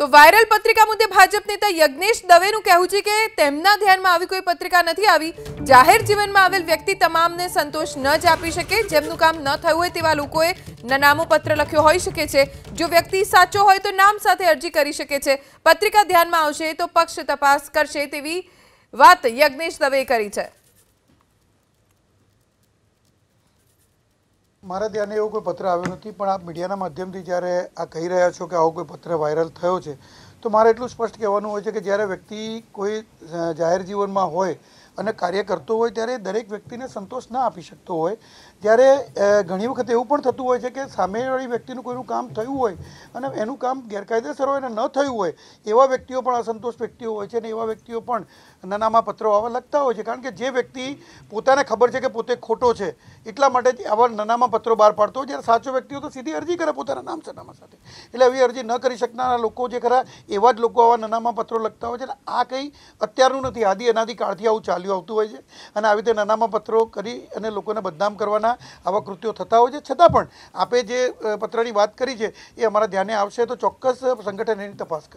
તો વાયરલ પત્રિકા મુદ્દે ભાજપ નેતા યજ્ઞેશ દવેનું કહેવું છે કે તેમના ધ્યાનમાં આવી કોઈ પત્રિકા નથી આવી જાહેર જીવનમાં આવેલ વ્યક્તિ તમામને સંતોષ ન જ આપી શકે જેમનું કામ ન થયું હોય તેવા લોકોએ નામો પત્ર લખ્યો હોઈ શકે છે જો વ્યક્તિ સાચો હોય તો નામ સાથે અરજી કરી શકે છે પત્રિકા ધ્યાનમાં આવશે તો પક્ષ તપાસ કરશે તેવી વાત યજ્ઞેશ દવે કરી છે મારા ધ્યાને એવો કોઈ પત્ર આવ્યો નથી પણ આપ મીડિયાના માધ્યમથી જ્યારે આ કહી રહ્યા છો કે આવો કોઈ પત્ર વાયરલ થયો છે તો મારે એટલું સ્પષ્ટ કહેવાનું હોય છે કે જ્યારે વ્યક્તિ કોઈ જાહેર જીવનમાં હોય અને કાર્ય કરતો હોય ત્યારે દરેક વ્યક્તિને સંતોષ ના આપી શકતો હોય ત્યારે ઘણી વખત એવું પણ થતું હોય છે કે સામેવાળી વ્યક્તિનું કોઈનું કામ થયું હોય અને એનું કામ ગેરકાયદેસર હોય અને ન થયું હોય એવા વ્યક્તિઓ પણ અસંતોષ વ્યક્તિઓ હોય છે અને એવા વ્યક્તિઓ પણ નાનામાં પત્રો આવા લખતા હોય છે કારણ કે જે વ્યક્તિ પોતાને ખબર છે કે પોતે ખોટો છે એટલા માટે જ આવા નાનામાં પત્રો બહાર પાડતો હોય જ્યારે સાચો વ્યક્તિઓ તો સીધી અરજી કરે પોતાના નામ સરનામા સાથે એટલે એવી અરજી ન કરી શકનારા લોકો જે ખરા એવા જ લોકો આવા નાનામાં પત્રો લખતા હોય છે આ કંઈ અત્યારનું નથી આદિ અનાદિ કાળથી આવું ચાલ્યું ચાલ્યું આવતું હોય છે અને આવી રીતે નાનામાં પત્રો કરી અને લોકોને બદનામ કરવાના આવા કૃત્યો થતા હોય છે છતાં પણ આપે જે પત્રની વાત કરી છે એ અમારા ધ્યાને આવશે તો ચોક્કસ સંગઠન એની તપાસ કરશે